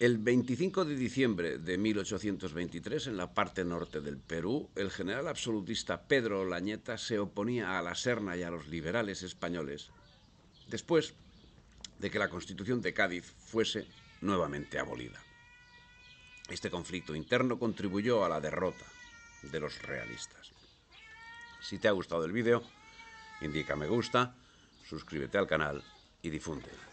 El 25 de diciembre de 1823, en la parte norte del Perú, el general absolutista Pedro Lañeta se oponía a la Serna y a los liberales españoles, después de que la Constitución de Cádiz fuese nuevamente abolida. Este conflicto interno contribuyó a la derrota de los realistas. Si te ha gustado el vídeo, indica me gusta, suscríbete al canal y difúndelo.